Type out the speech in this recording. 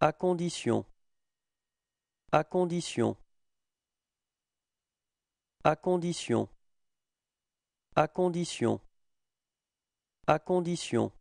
À condition… à condition… à condition… à condition… à condition…